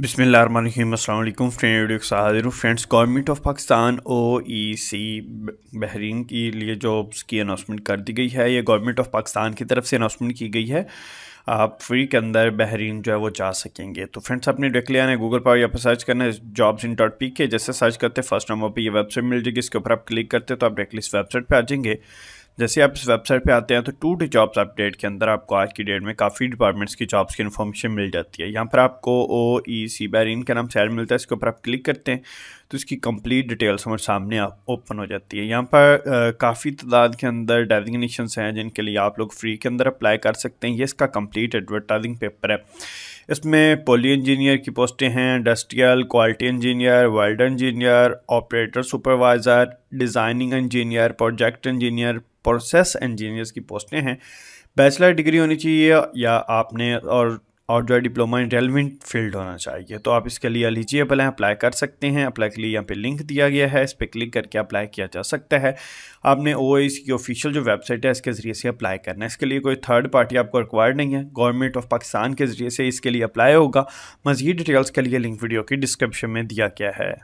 बिसमीम् friend हाजिर friends government of Pakistan O E C Bahrain के लिए जॉब्स की अनाउंसमेंट कर दी गई है ये गवर्नमेंट ऑफ पाकिस्तान की तरफ से अनाउंसमेंट की गई है आप फ्री के अंदर बहरीन जो है वो जा सकेंगे तो फ्रेंड्स आपने डायरेक्टली आना है गूगल पर यहाँ पर सर्च करना है जॉब्स इन डॉट पी के जैसे सर्च करते हैं फर्स्ट नंबर पर ये वेबसाइट मिल जाएगी इसके ऊपर आप क्लिक करते हैं तो आप डायरेक्टली इस वेबसाइट पर आ जाएंगे जैसे आप इस वेबसाइट पे आते हैं तो टू डे जॉब्स अपडेट के अंदर आपको आज की डेट में काफ़ी डिपार्टमेंट्स की जॉब्स की इन्फॉर्मेशन मिल जाती है यहाँ पर आपको ओ ई सी बैरिन का नाम सैड मिलता है इसके ऊपर आप क्लिक करते हैं तो इसकी कंप्लीट डिटेल्स हमारे सामने ओपन हो जाती है यहाँ पर काफ़ी तादाद के अंदर डेजिग्नेशन हैं जिनके लिए आप लोग फ्री के अंदर अप्लाई कर सकते हैं ये इसका कम्प्लीट एडवर्टाइजिंग पेपर है इसमें पोली इंजीनियर की पोस्टें हैं industrial quality engineer world engineer operator supervisor designing engineer project engineer process engineers की पोस्टें हैं बैचलर डिग्री होनी चाहिए या आपने और और जो डिप्लोमा इन रेलिवेंट फील्ड होना चाहिए तो आप इसके लिए एलिजिबल हैं अप्लाई कर सकते हैं अप्लाई के लिए यहाँ पे लिंक दिया गया है इस पर क्लिक करके अप्लाई किया जा सकता है आपने ओ की ऑफिशियल जो वेबसाइट है इसके ज़रिए से अप्लाई करना है इसके लिए कोई थर्ड पार्टी आपको रिक्वायर्ड नहीं है गवर्नमेंट ऑफ पाकिस्तान के ज़रिए से इसके लिए अप्लाई होगा मज़ीद डिटेल्स के लिए लिंक वीडियो की डिस्क्रिप्शन में दिया गया है